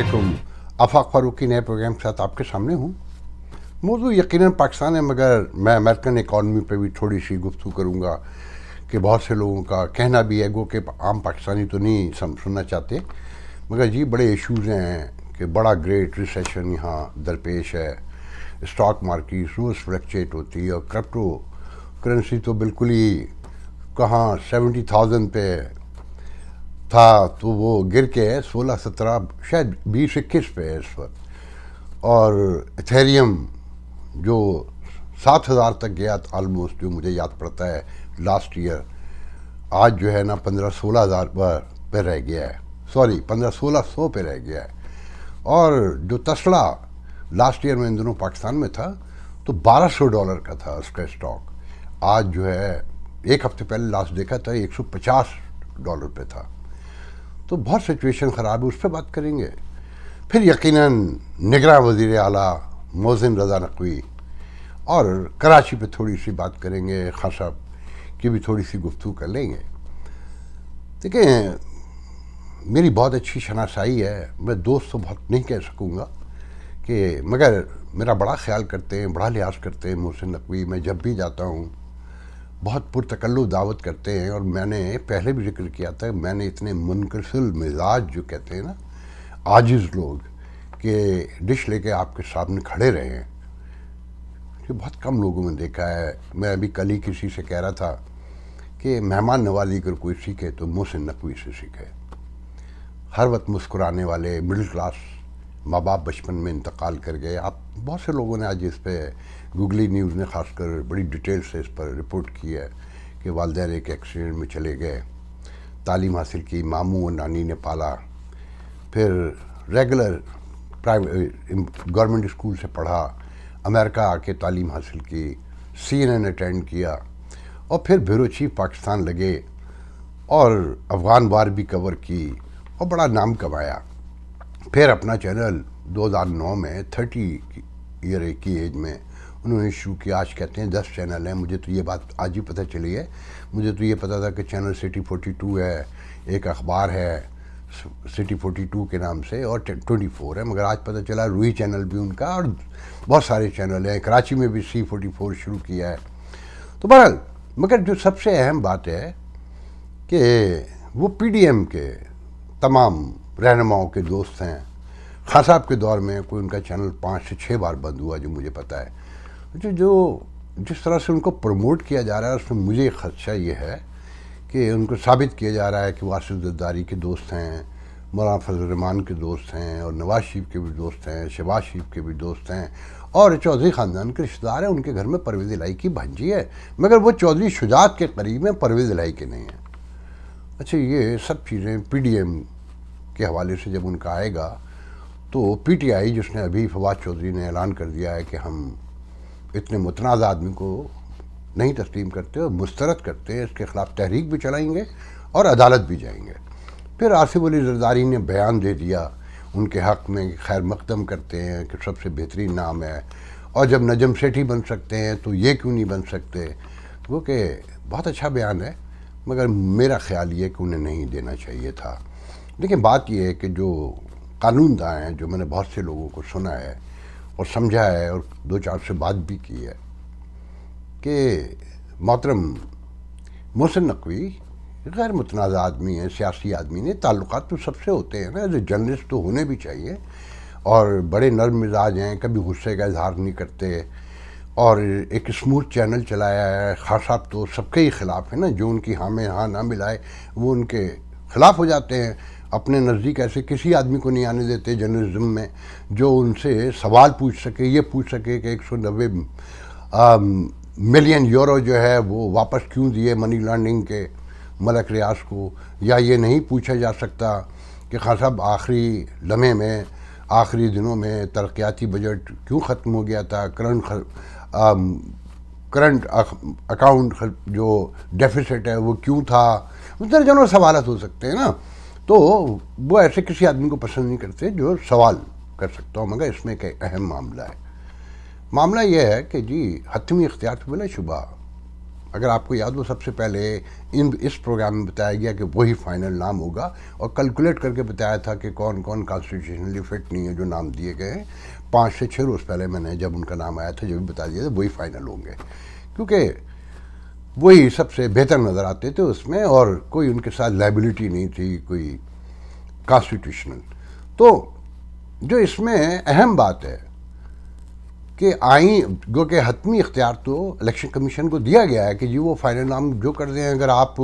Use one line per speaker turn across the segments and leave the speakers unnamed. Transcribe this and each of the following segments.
अल्लाम आफाक फारूकी नए प्रोग्राम के साथ आपके सामने हूँ मौजू यकीन पाकिस्तान है मगर मैं अमेरिकन इकानमी पर भी थोड़ी सी गुफ्तु करूँगा कि बहुत से लोगों का कहना भी है गो कि आम पाकिस्तानी तो नहीं सुनना चाहते मगर जी बड़े इश्यूज़ हैं कि बड़ा ग्रेट रिसेशन यहाँ दरपेश है स्टॉक मार्केट रोज़ फ्लक्चुएट होती है और क्रिप्टो करेंसी तो बिल्कुल ही कहाँ सेवेंटी थाउजेंड पे था तो वो गिर के सोलह सत्रह शायद बीस इक्कीस पे है इस वक्त और इथेरियम जो सात हज़ार तक गया आलमोस्ट जो मुझे याद पड़ता है लास्ट ईयर आज जो है ना पंद्रह सोलह हज़ार पर पे रह गया है सॉरी पंद्रह सोलह सौ पे रह गया है और जो तसला लास्ट ईयर में इन दोनों पाकिस्तान में था तो बारह सौ डॉलर का था उसका स्टॉक आज जो है एक हफ्ते पहले लास्ट देखा था एक सौ पचास डॉलर पे था तो बहुत सिचुएशन ख़राब है उस पर बात करेंगे फिर यकीनन निगरान वजीर अली मोहसिन रजा नकवी और कराची पे थोड़ी सी बात करेंगे ख़ास साहब की भी थोड़ी सी गुफ्तु कर लेंगे देखें मेरी बहुत अच्छी शनासाई है मैं दोस्त तो बहुत नहीं कह सकूँगा कि मगर मेरा बड़ा ख्याल करते हैं बड़ा लिहाज करते हैं मोहसिन नकवी मैं जब भी जाता हूँ बहुत पुरतकल्लु दावत करते हैं और मैंने पहले भी जिक्र किया था मैंने इतने मुनकसिल मिजाज जो कहते हैं ना आजिज़ लोग के डिश लेके आपके सामने खड़े रहे हैं ये बहुत कम लोगों में देखा है मैं अभी कल ही किसी से कह रहा था कि मेहमान नवाजी अगर कोई सीखे तो से नकवी से सीखे हर वक्त मुस्कुराने वाले मिडिल क्लास माँ बाप बचपन में इंतकाल कर गए आप बहुत से लोगों ने आज इस पर गूगली न्यूज़ ने खासकर बड़ी डिटेल से इस पर रिपोर्ट की है कि वालदेन एक एक्सीडेंट में चले गए तालीम हासिल की मामू और नानी ने पाला फिर रेगुलर प्राइवेट गवर्नमेंट स्कूल से पढ़ा अमेरिका आके तालीम हासिल की सी एन एन अटेंड किया और फिर ब्यूरो चीफ पाकिस्तान लगे और अफ़गान वार भी कवर की और बड़ा नाम कमाया फिर अपना चैनल 2009 में 30 ईयर की एज में उन्होंने शुरू किया आज कहते हैं दस चैनल हैं मुझे तो ये बात आज ही पता चली है मुझे तो ये पता था कि चैनल सिटी फोर्टी टू है एक अखबार है सिटी फोर्टी टू के नाम से और ट्वेंटी फोर है मगर आज पता चला रूही चैनल भी उनका और बहुत सारे चैनल हैं कराची में भी सी फोर्टी फोर शुरू किया है तो बहरहाल मगर जो सबसे अहम बात है कि वो पीडीएम के तमाम रहनुमाओं के दोस्त हैं खान साहब के दौर में कोई उनका चैनल पाँच से छः बार बंद हुआ जो मुझे पता है अच्छा जो जिस तरह से उनको प्रमोट किया जा रहा है उसमें मुझे खदशा ये है कि उनको साबित किया जा रहा है कि वासिफ जद्दारी के दोस्त हैं मौलाना फजलरहमान के दोस्त हैं और नवाज शरीफ के भी दोस्त हैं शहबाज शरीफ के भी दोस्त हैं और चौधरी ख़ानदान के रिश्तेदार हैं उनके घर में परवेज़ लाई की भांजी है मगर वो चौधरी शुजात के करीब हैं परवेज़ लाई के नहीं हैं अच्छा ये सब चीज़ें पी डी एम के हवाले से जब उनका आएगा तो पी टी आई जिसने अभी फवाद चौधरी ने ऐलान कर दिया है कि हम इतने मुतनाज़ आदमी को नहीं तस्लीम करते और मुस्तरद करते इसके ख़िलाफ़ तहरीक भी चलाएंगे और अदालत भी जाएंगे फिर आसिफ अली जरदारी ने बयान दे दिया उनके हक़ में खैर मकदम करते हैं कि सबसे बेहतरीन नाम है और जब नजम सेठी बन सकते हैं तो ये क्यों नहीं बन सकते वो कि बहुत अच्छा बयान है मगर मेरा ख्याल ये कि उन्हें नहीं देना चाहिए था लेकिन बात यह है कि जो कानूनदाएँ हैं जो मैंने बहुत से लोगों को सुना है और समझा है और दो चार से बात भी की है कि मोहतरम मोहसिन नकवी गैर मुतनाज़ आदमी है सियासी आदमी ने ताल्लुक तो सबसे होते हैं ना एज ए जर्नलिस्ट तो होने भी चाहिए और बड़े नर्म मिजाज हैं कभी गुस्से का इजहार नहीं करते और एक स्मूथ चैनल चलाया है खास साहब तो सबके ही ख़िलाफ़ है ना जो उनकी हाँ में हाँ ना मिलाए वो उनके ख़िलाफ़ हो जाते हैं अपने नज़दीक ऐसे किसी आदमी को नहीं आने देते जर्नलिज्म में जो उनसे सवाल पूछ सके ये पूछ सके कि एक सौ नब्बे मिलियन यूरो जो है वो वापस क्यों दिए मनी लॉन्ड्रिंग के मलक रियाज को या ये नहीं पूछा जा सकता कि खान साहब आखिरी लम्हे में आखिरी दिनों में तरक्याती बजट क्यों ख़त्म हो गया था करंट करंट अकाउंट जो डेफिसिट है वो क्यों था दर्जनों सवालत हो सकते हैं ना तो वो ऐसे किसी आदमी को पसंद नहीं करते जो सवाल कर सकता हो मगर इसमें एक अहम मामला है मामला यह है कि जी हतमी इख्तियार तो मिला शुबा अगर आपको याद हो सबसे पहले इन इस प्रोग्राम में बताया गया कि वही फाइनल नाम होगा और कैलकुलेट करके बताया था कि कौन कौन कॉन्स्टिट्यूशनली फिट नहीं है जो नाम दिए गए हैं पाँच से छः रोज़ पहले मैंने जब उनका नाम आया था जब भी बता दिया था वही फाइनल होंगे क्योंकि वही सबसे बेहतर नज़र आते थे उसमें और कोई उनके साथ लाइबिलिटी नहीं थी कोई कॉन्स्टिट्यूशनल तो जो इसमें अहम बात है कि आई जो के हतमी इख्तियार तो इलेक्शन कमीशन को दिया गया है कि जी वो फाइनल नाम जो कर दें अगर आप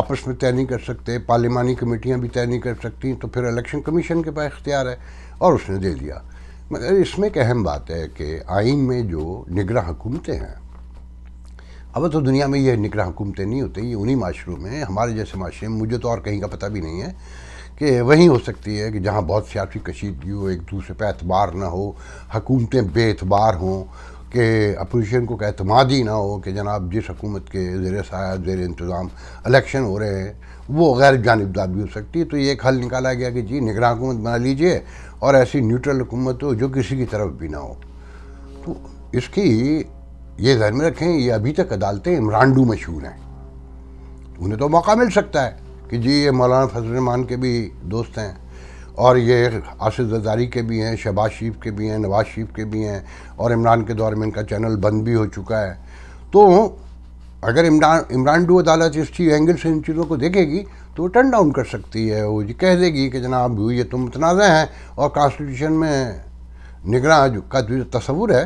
आपस में तय नहीं कर सकते पार्लियामानी कमेटियाँ भी तय नहीं कर सकती तो फिर इलेक्शन कमीशन के पास इख्तियार है और उसने दे दिया मगर इसमें एक अहम बात है कि आइन में जो निगरा हुकूमतें हैं अब तो दुनिया में ये निगरान हुकूमतें नहीं होती ये उन्हीं माशरों में हमारे जैसे माशरे में मुझे तो और कहीं का पता भी नहीं है कि वहीं हो सकती है कि जहाँ बहुत सियासी कशीदगी हो एक दूसरे पर एतबार ना हो हकूमतें बेतबार हों के अपोजिशन को अतमाद ही ना हो कि जनाब जिस हकूमत के जेर साया जेर इंतज़ाम इलेक्शन हो रहे हैं वो गैर जानबदार भी हो सकती है तो ये एक हल निकाला गया कि जी निगरान हुकूमत बना लीजिए और ऐसी न्यूट्रल हुकूमत हो जो किसी की तरफ भी ना हो तो इसकी ये जहन में रखें ये अभी तक अदालतें इमरानडू मशहूर हैं उन्हें तो मौका मिल सकता है कि जी ये मौलाना फजलरहमान के भी दोस्त हैं और ये आसिफ जदारी के भी हैं शहबाज शरीफ के भी हैं नवाज शरीफ के भी हैं और इमरान के दौर में इनका चैनल बंद भी हो चुका है तो अगर इमरान इमरान डू अदालत इस चीज एंगल से इन चीज़ों को देखेगी तो वो टर्न डाउन कर सकती है वो कह देगी कि जनाब ये तो मुतनाज़ हैं और कॉन्स्टिट्यूशन में निगरान का जो तस्वुर है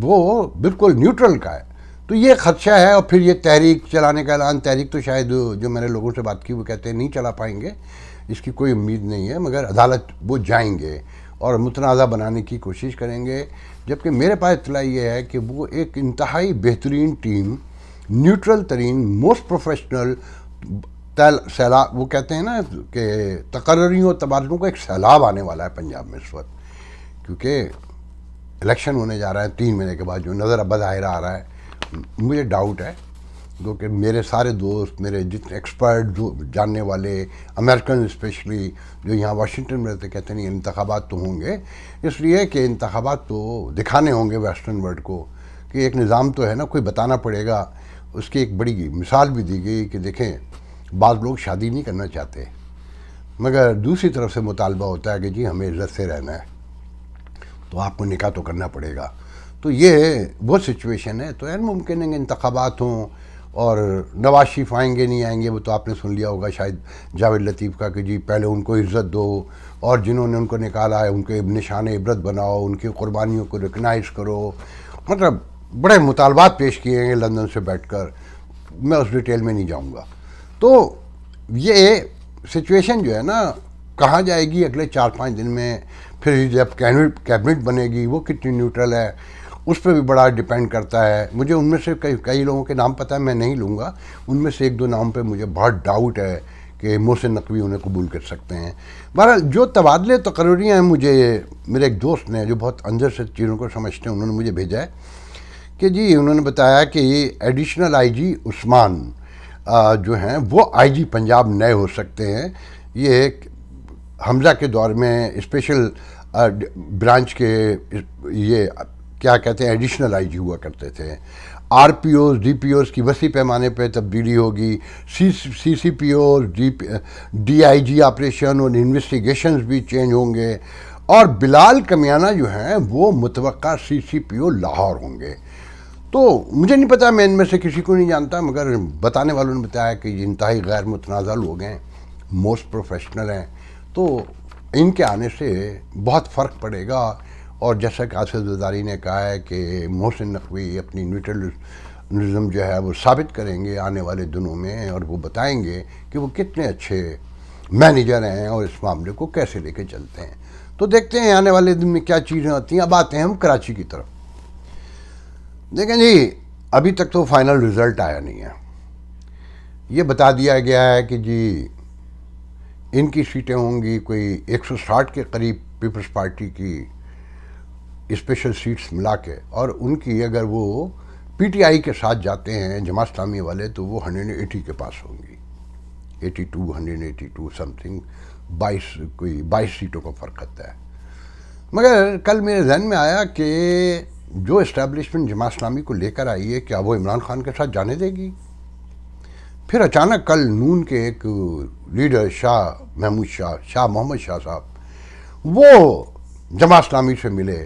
वो बिल्कुल न्यूट्रल का है तो ये खदशा है और फिर ये तहरीक चलाने का ऐलान तहरीक तो शायद जो मैंने लोगों से बात की वो कहते हैं नहीं चला पाएंगे इसकी कोई उम्मीद नहीं है मगर अदालत वो जाएंगे और मुतनाज़ा बनाने की कोशिश करेंगे जबकि मेरे पास इतला ये है कि वो एक इंतहाई बेहतरीन टीम न्यूट्रल तरीन मोस्ट प्रोफेशनल सैलाब वो कहते हैं ना कि तकर्रियों तबादलों का एक सैलाब आने वाला है पंजाब में इस वक्त क्योंकि इलेक्शन होने जा रहा है तीन महीने के बाद जो नज़र बज़ाहिर आ रहा है मुझे डाउट है क्योंकि मेरे सारे दोस्त मेरे जितने एक्सपर्ट जो जानने वाले अमेरिकन स्पेशली जो यहाँ वाशिंगटन में रहते कहते नहीं इंतबात तो होंगे इसलिए कि इंतबात तो दिखाने होंगे वेस्टर्न वर्ल्ड को कि एक निज़ाम तो है ना कोई बताना पड़ेगा उसकी एक बड़ी मिसाल भी दी गई कि देखें बाद लोग शादी नहीं करना चाहते मगर दूसरी तरफ से मुतालबा होता है कि जी हमें इज़्ज़त से रहना है तो आपको निकाह तो करना पड़ेगा तो ये वो सिचुएशन है तो एन मुमकिन है इंतबात हों और नवाज शरीफ आएंगे नहीं आएंगे वो तो आपने सुन लिया होगा शायद जावेद लतीफ़ का कि जी पहले उनको इज़्ज़त दो और जिन्होंने उनको निकाला है उनके निशान इबरत बनाओ उनकी कुर्बानियों को रिकनाइज करो मतलब बड़े मुतालबात पेश किए हैं लंदन से बैठ कर मैं उस डिटेल में नहीं जाऊँगा तो ये सिचुएशन जो है ना कहाँ जाएगी अगले चार पाँच दिन में फिर जब कैबिनेट कैबिनेट बनेगी वो कितनी न्यूट्रल है उस पर भी बड़ा डिपेंड करता है मुझे उनमें से कई कई लोगों के नाम पता है मैं नहीं लूँगा उनमें से एक दो नाम पर मुझे बहुत डाउट है कि मोहसिन नकवी उन्हें कबूल कर सकते हैं बहरहाल जो तबादले तकरियाँ हैं मुझे मेरे एक दोस्त ने जो बहुत अंदर से चीज़ों को समझते हैं उन्होंने मुझे भेजा है कि जी उन्होंने बताया कि ये एडिशनल आईजी उस्मान जो हैं वो आईजी पंजाब नए हो सकते हैं ये हमजा के दौर में स्पेशल ब्रांच के ये क्या कहते हैं एडिशनल आई हुआ करते थे आर पी डी पी की वसी पैमाने पर तब्दीली होगी C C C P O D D I G operation और इन्वेस्टिगेशन भी चेंज होंगे और बिलाल कमियाना जो हैं वो मुतव सी सी पी ओ लाहौर होंगे तो मुझे नहीं पता मैं इनमें से किसी को नहीं जानता मगर बताने वालों ने बताया कि ये इंतहाई गैर मुतनाज़ लोग हैं मोस्ट प्रोफेशनल हैं तो इनके आने से बहुत फ़र्क पड़ेगा और जैसा कि आसिफ जदारी ने कहा है कि मोहसिन नकवी अपनी न्यूट्रलिज्म जो है वो साबित करेंगे आने वाले दिनों में और वो बताएंगे कि वो कितने अच्छे मैनेजर हैं और इस मामले को कैसे लेके चलते हैं तो देखते हैं आने वाले दिन में क्या चीज़ें होती हैं अब आते हैं हम कराची की तरफ देखें जी अभी तक तो फाइनल रिज़ल्ट आया नहीं है ये बता दिया गया है कि जी इनकी सीटें होंगी कोई 160 के करीब पीपल्स पार्टी की स्पेशल सीट्स मिला के और उनकी अगर वो पीटीआई के साथ जाते हैं इस्लामी वाले तो वो हंड्रेड के पास होंगी 82 टू समथिंग बाईस कोई बाईस सीटों का फ़र्क रहता है मगर कल मेरे जहन में आया कि जो इस्टेब्लिशमेंट जमा इस्लामी को लेकर आई है क्या वो इमरान खान के साथ जाने देगी फिर अचानक कल नून के एक लीडर शाह महमूद शाह शाह मोहम्मद शाह साहब वो जमा इस्लामी से मिले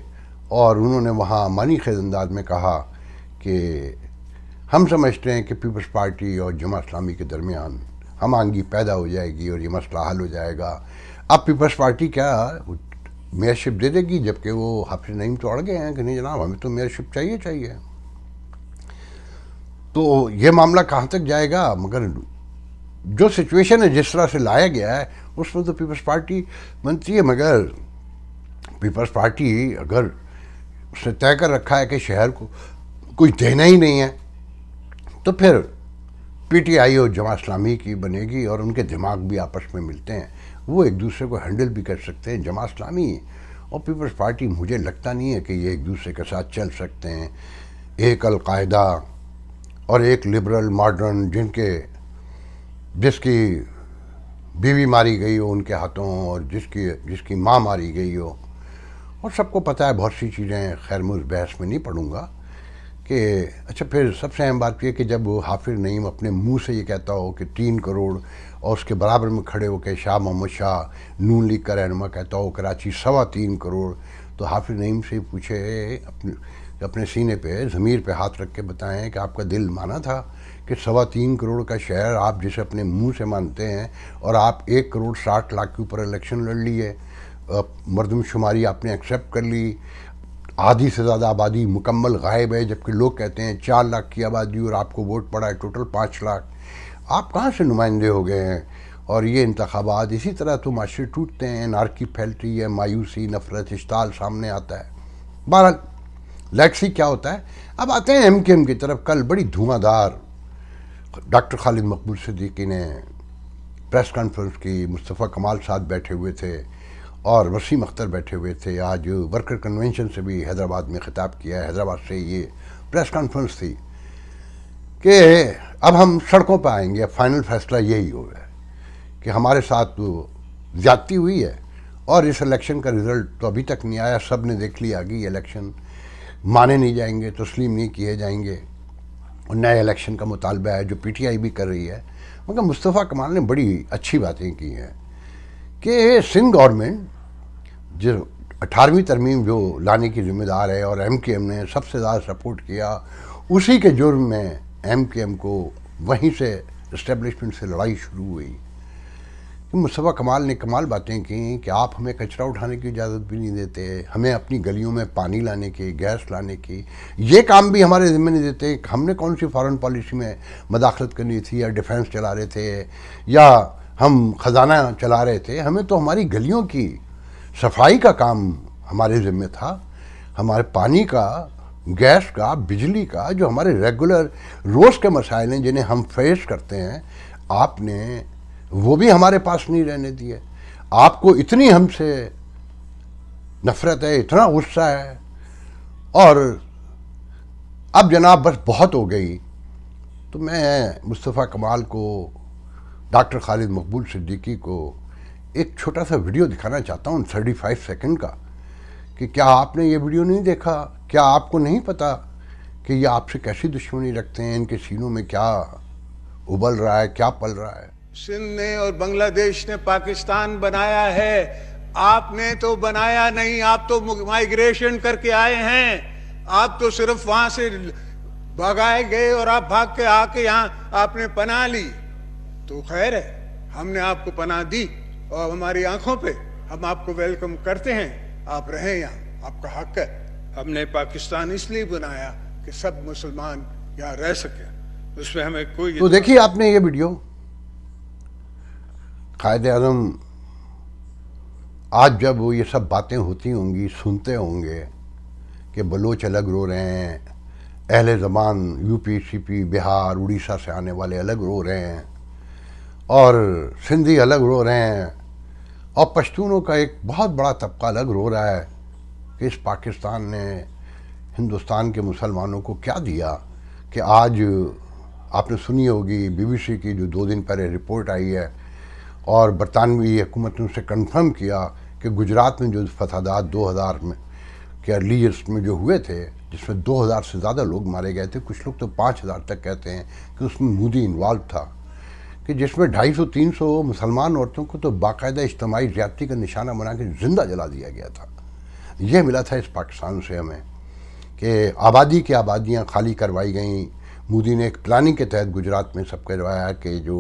और उन्होंने वहाँ मानी खेज अंदाज में कहा कि हम समझते हैं कि पीपल्स पार्टी और जमा इस्लामी के दरमियान हम आंगी पैदा हो जाएगी और ये मसला हल हो जाएगा अब पीपल्स पार्टी क्या मेयरशिप दे देगी जबकि वो हफ्ते नईम तो अड़ गए हैं कि नहीं जनाब हमें तो मेयरशिप चाहिए चाहिए तो ये मामला कहाँ तक जाएगा मगर जो सिचुएशन है जिस तरह से लाया गया है उसमें तो पीपल्स पार्टी बनती है मगर पीपल्स पार्टी अगर उसने तय कर रखा है कि शहर को कुछ देना ही नहीं है तो फिर पीटीआई और जमा इस्लामी की बनेगी और उनके दिमाग भी आपस में मिलते हैं वो एक दूसरे को हैंडल भी कर सकते हैं जमा इस्लामी और पीपल्स पार्टी मुझे लगता नहीं है कि ये एक दूसरे के साथ चल सकते हैं एक अलकायदा और एक लिबरल मॉडर्न जिनके जिसकी बीवी मारी गई हो उनके हाथों और जिसकी जिसकी माँ मारी गई हो और सबको पता है बहुत सी चीज़ें खैर मैं उस बहस में नहीं पढ़ूँगा कि अच्छा फिर सबसे अहम बात यह कि जब वो हाफिर नईम अपने मुंह से ये कहता हो कि तीन करोड़ और उसके बराबर में खड़े हो के शाह मोहम्मद शाह नून लीग का रहनुमा कहता हो कराची सवा तीन करोड़ तो हाफिर नईम से पूछे अपने अपने सीने पे ज़मीर पे हाथ रख के बताएं कि आपका दिल माना था कि सवा तीन करोड़ का शहर आप जिसे अपने मुंह से मानते हैं और आप एक करोड़ साठ लाख के ऊपर इलेक्शन लड़ लिए मरदमशुमारी आपने एक्सेप्ट कर ली आधी से ज़्यादा आबादी मुकम्मल गायब है जबकि लोग कहते हैं चार लाख की आबादी और आपको वोट पड़ा है टोटल पाँच लाख आप कहाँ से नुमाइंदे हो गए हैं और ये इंतबात इसी तरह तो माशरे टूटते हैं नारकी फैलती है मायूसी नफरत इश्ताल सामने आता है बहरहाल लेट्स सी क्या होता है अब आते हैं एम के एम की तरफ कल बड़ी धुआंधार डॉक्टर खालिद मकबूल सिद्दीकी ने प्रेस कॉन्फ्रेंस की मुस्तफ़ा कमाल साहब बैठे हुए थे और वसीम अख्तर बैठे हुए थे आज वर्कर कन्वेंशन से भी हैदराबाद में ख़िताब किया है हैदराबाद से ये प्रेस कॉन्फ्रेंस थी कि अब हम सड़कों पर आएंगे अब फाइनल फैसला यही हो गया कि हमारे साथ ज़्यादती हुई है और इस इलेक्शन का रिज़ल्ट तो अभी तक नहीं आया सब ने देख लिया कि इलेक्शन माने नहीं जाएंगे तस्लीम नहीं किए जाएंगे और नए इलेक्शन का मुतालबा है जो पीटीआई भी कर रही है मगर मुस्तफ़ा कमाल ने बड़ी अच्छी बातें की हैं कि सिंध गवर्नमेंट जो अठारहवीं तरमीम जो लाने की जिम्मेदार है और एम के एम ने सबसे ज़्यादा सपोर्ट किया उसी के जुर्म में एम के एम को वहीं से इस्टेब्लिशमेंट से लड़ाई शुरू हुई तो कमाल ने कमाल बातें की कि आप हमें कचरा उठाने की इजाज़त भी नहीं देते हमें अपनी गलियों में पानी लाने की गैस लाने की ये काम भी हमारे ज़िम्मे नहीं देते हमने कौन सी फॉरेन पॉलिसी में मदाखलत करनी थी या डिफेंस चला रहे थे या हम ख़जाना चला रहे थे हमें तो हमारी गलियों की सफाई का काम हमारे ज़िम्मे था हमारे पानी का गैस का बिजली का जो हमारे रेगुलर रोज़ के मसाइल हैं जिन्हें हम फेस करते हैं आपने वो भी हमारे पास नहीं रहने दिए आपको इतनी हमसे नफरत है इतना गुस्सा है और अब जनाब बस बहुत हो गई तो मैं मुस्तफ़ा कमाल को डॉक्टर खालिद मकबूल सिद्दीकी को एक छोटा सा वीडियो दिखाना चाहता हूँ थर्टी फाइव सेकेंड का कि क्या आपने ये वीडियो नहीं देखा क्या आपको नहीं पता कि ये आपसे कैसी दुश्मनी रखते हैं इनके सीनों में क्या उबल रहा है क्या पल रहा है सिंध ने और बांग्लादेश ने पाकिस्तान बनाया है आपने तो बनाया नहीं आप तो माइग्रेशन करके आए हैं आप तो सिर्फ वहां से भगाए गए और आप भाग के आके यहाँ आपने पना ली तो खैर है हमने आपको पना दी और हमारी आंखों पे हम आपको वेलकम करते हैं आप रहें यहाँ आपका हक है हमने पाकिस्तान इसलिए बनाया कि सब मुसलमान यहाँ रह सके उसमें हमें कोई तो देखिए आपने ये वीडियो कायद अजम आज जब वो ये सब बातें होती होंगी सुनते होंगे कि बलोच अलग रो रहे हैं अहल ज़बान यूपी सीपी बिहार उड़ीसा से आने वाले अलग रो रहे हैं और सिंधी अलग रो रहे हैं और पश्तूनों का एक बहुत बड़ा तबका अलग रो रहा है कि इस पाकिस्तान ने हिंदुस्तान के मुसलमानों को क्या दिया कि आज आपने सुनी होगी बीबीसी की जो दो दिन पहले रिपोर्ट आई है और बरतानवी हुकूमत ने उसे कन्फर्म किया कि गुजरात में जो फसादात 2000 में के अर्ली ईयर्स में जो हुए थे जिसमें 2000 से ज़्यादा लोग मारे गए थे कुछ लोग तो 5000 तक कहते हैं कि उसमें मोदी इन्वॉल्व था कि जिसमें ढाई सौ तीन सौ मुसलमान औरतों को तो बाकायदा इज्तमाही ज्यादा का निशाना बना के ज़िंदा जला दिया गया था यह मिला था इस पाकिस्तान से हमें कि आबादी की आबादियाँ खाली करवाई गई मोदी ने एक प्लानिंग के तहत गुजरात में सब करवाया कि जो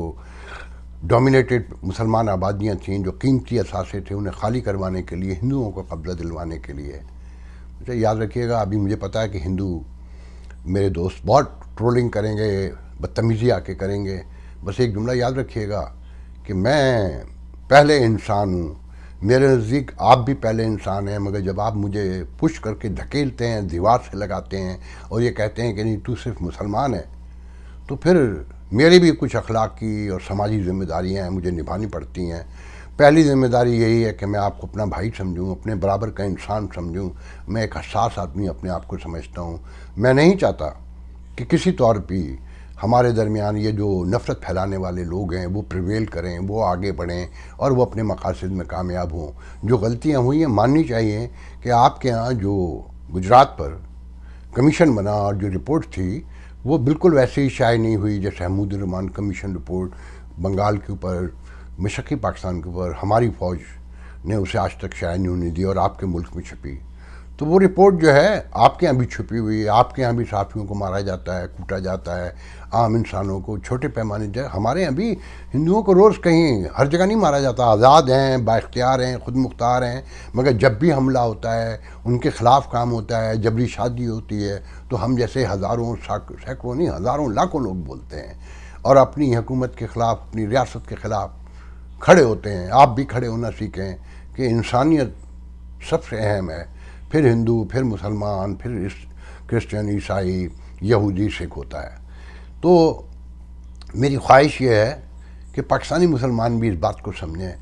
डोमिनेटेड मुसलमान आबादियाँ थीं जो कीमती असासे थे उन्हें खाली करवाने के लिए हिंदुओं को कब्ज़ा दिलवाने के लिए मुझे याद रखिएगा अभी मुझे पता है कि हिंदू मेरे दोस्त बहुत ट्रोलिंग करेंगे बदतमीज़ी आके करेंगे बस एक जुमला याद रखिएगा कि मैं पहले इंसान हूँ मेरे नज़दीक आप भी पहले इंसान हैं मगर जब आप मुझे पुश करके धकेलते हैं दीवार से लगाते हैं और ये कहते हैं कि नहीं तू सिर्फ मुसलमान है तो फिर मेरी भी कुछ अखलाक की और समाजी जिम्मेदारियाँ हैं मुझे निभानी पड़ती हैं पहली जिम्मेदारी यही है कि मैं आपको अपना भाई समझूं अपने बराबर का इंसान समझूं मैं एक हसास आदमी अपने आप को समझता हूं मैं नहीं चाहता कि किसी तौर पर हमारे दरमियान ये जो नफ़रत फैलाने वाले लोग हैं वो प्रिवेल करें वो आगे बढ़ें और वो अपने मकासद में कामयाब हों जो गलतियाँ हुई हैं माननी चाहिए कि आपके यहाँ जो गुजरात पर कमीशन बना और जो रिपोर्ट थी वो बिल्कुल वैसे ही शाये नहीं हुई जैसे महमूदरमान कमीशन रिपोर्ट बंगाल के ऊपर मशक़ी पाकिस्तान के ऊपर हमारी फ़ौज ने उसे आज तक शाये नहीं होने दी और आपके मुल्क में छपी तो वो रिपोर्ट जो है आपके यहाँ भी छुपी हुई है आपके यहाँ भी साथियों को मारा जाता है कूटा जाता है आम इंसानों को छोटे पैमाने पर हमारे यहाँ भी हिंदुओं को रोज़ कहीं हर जगह नहीं मारा जाता आज़ाद हैं बाख्तियार हैं ख़ुद मुख्तार हैं मगर जब भी हमला होता है उनके ख़िलाफ़ काम होता है जबरी शादी होती है तो हम जैसे हज़ारों सैकड़ों नहीं हज़ारों लाखों लोग बोलते हैं और अपनी हुकूमत के ख़िलाफ़ अपनी रियासत के ख़िलाफ़ खड़े होते हैं आप भी खड़े होना सीखें कि इंसानियत सबसे अहम है फिर हिंदू फिर मुसलमान फिर क्रिश्चियन ईसाई यहूदी सिख होता है तो मेरी ख्वाहिश ये है कि पाकिस्तानी मुसलमान भी इस बात को समझें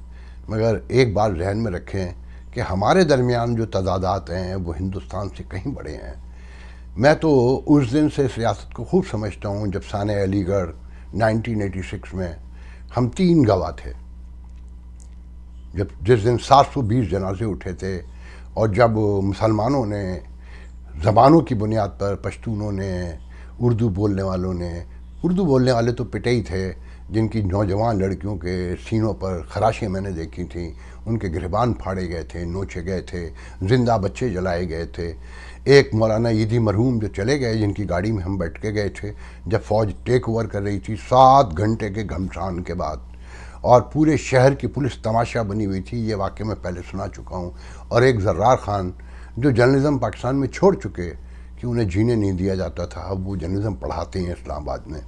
मगर एक बात जहन में रखें कि हमारे दरमियान जो तादादात हैं वो हिंदुस्तान से कहीं बड़े हैं मैं तो उस दिन से सियासत को खूब समझता हूँ जब सान अलीगढ़ 1986 में हम तीन गवाह थे जब जिस दिन 720 जनाजे उठे थे और जब मुसलमानों ने ज़बानों की बुनियाद पर पश्तूनों ने उर्दू बोलने वालों ने उर्दू बोलने वाले तो पिटे ही थे जिनकी नौजवान लड़कियों के सीनों पर खराशें मैंने देखी थी उनके गिरबान फाड़े गए थे नोचे गए थे जिंदा बच्चे जलाए गए थे एक मौलाना ईदी मरहूम जो चले गए जिनकी गाड़ी में हम बैठ के गए थे जब फ़ौज टेक ओवर कर रही थी सात घंटे के घमसान के बाद और पूरे शहर की पुलिस तमाशा बनी हुई थी ये वाक्य मैं पहले सुना चुका हूँ और एक जर्रार खान जो जर्नलिज़म पाकिस्तान में छोड़ चुके कि उन्हें जीने नहीं दिया जाता था अब वो जर्नलिज़म पढ़ाते हैं इस्लामाबाद में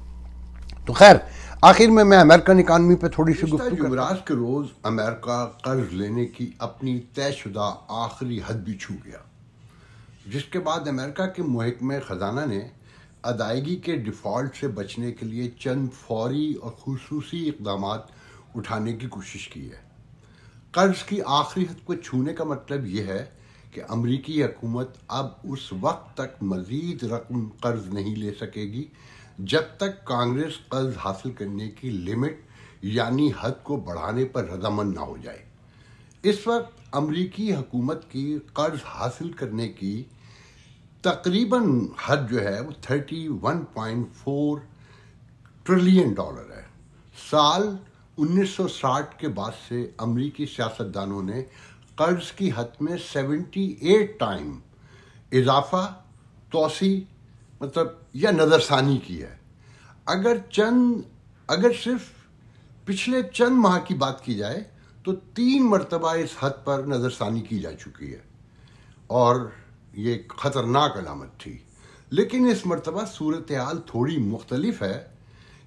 तो खैर आखिर में मैं अमेरिकन इकानमी पर थोड़ी सी गुफ्तु युवराज के रोज़ अमेरिका कर्ज लेने की अपनी तयशुदा आखिरी हद भी छू गया जिसके बाद अमेरिका के महकमे ख़जाना ने अदायगी के डिफ़ॉल्ट से बचने के लिए चंद फौरी और खसूसी इकदाम उठाने की कोशिश की है कर्ज की आखिरी हद को छूने का मतलब यह है कि अमरीकी हकूमत अब उस वक्त तक मजीद रकम कर्ज नहीं ले सकेगी जब तक कांग्रेस कर्ज हासिल करने की लिमिट यानी हद को बढ़ाने पर रजामंद ना हो जाए इस वक्त अमरीकी हकूमत की कर्ज हासिल करने की तकरीबन हद जो है वो thirty one point four trillion dollar है साल 1960 के बाद से अमरीकी सियासतदानों ने कर्ज की हद में 78 टाइम इजाफा तोसी मतलब या नज़रसानी की है अगर चंद अगर सिर्फ पिछले चंद माह की बात की जाए तो तीन मरतबा इस हद पर नज़रसानी की जा चुकी है और ये ख़तरनाक अलामत थी लेकिन इस मरतबा सूरत हाल थोड़ी मुख्तलफ है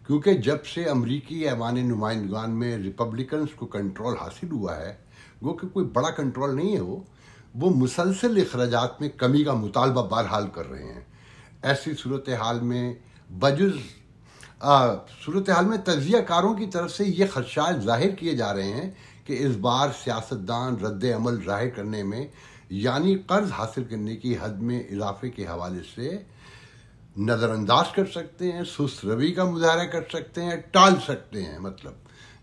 क्योंकि जब से अमरीकी ऐवान नुमाइंदगान में रिपब्लिकन्स को कंट्रोल हासिल हुआ है वो कि कोई बड़ा कंट्रोल नहीं है वो वो मुसलसल अखराज में कमी का मुतालबा बहरहाल कर रहे हैं ऐसी सूरत हाल में बजुज सूरत हाल में तजिया कारों की तरफ से ये खदशात जाहिर किए जा रहे हैं कि इस बार सियासतदान रद्द अमल जाहिर करने में यानी कर्ज हासिल करने की हद में इजाफे के हवाले से नज़रअंदाज कर सकते हैं सुस्त रवि का मुजाहरा कर सकते हैं टाल सकते हैं मतलब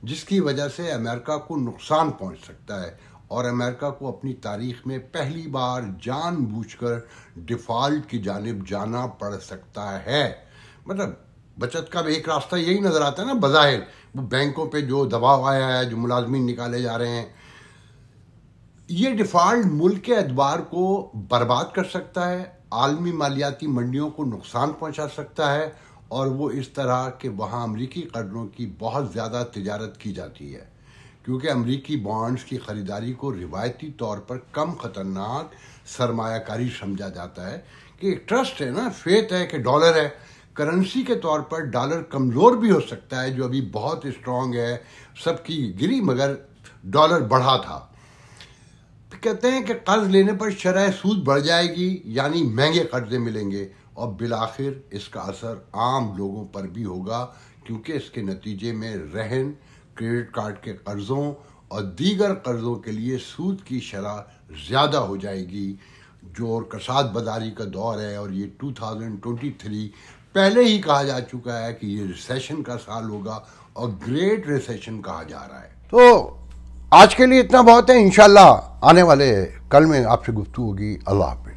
जिसकी वजह से अमेरिका को नुकसान पहुंच सकता है और अमेरिका को अपनी तारीख में पहली बार जानबूझकर डिफ़ॉल्ट की जानब जाना पड़ सकता है मतलब बचत का एक रास्ता यही नज़र आता है ना बज़ाहिर वो बैंकों पे जो दबाव आया है जो मुलाजमी निकाले जा रहे हैं ये डिफ़ॉल्ट मुल्क के अदबार को बर्बाद कर सकता है आलमी मालियाती मंडियों को नुकसान पहुंचा सकता है और वो इस तरह के वहाँ अमरीकी कर्जों की बहुत ज़्यादा तजारत की जाती है क्योंकि अमरीकी बॉन्ड्स की ख़रीदारी को रिवायती तौर पर कम ख़तरनाक सरमाकारी समझा जाता है कि एक ट्रस्ट है ना फेत है कि डॉलर है करेंसी के तौर पर डॉलर कमज़ोर भी हो सकता है जो अभी बहुत स्ट्रॉन्ग है सबकी गिरी मगर डॉलर बढ़ा था तो कहते हैं कि कर्ज लेने पर शरह सूद बढ़ जाएगी यानी महंगे कर्जे मिलेंगे और बिलाखिर इसका असर आम लोगों पर भी होगा क्योंकि इसके नतीजे में रहन क्रेडिट कार्ड के कर्ज़ों और दीगर कर्ज़ों के लिए सूद की शराह ज़्यादा हो जाएगी जो कसाद बदारी का दौर है और ये 2023 पहले ही कहा जा चुका है कि ये रिसेशन का साल होगा और ग्रेट रिसेशन कहा जा रहा है तो आज के लिए इतना बहुत है इन आने वाले कल में आपसे गुफ्तु होगी अल्लाह हाफि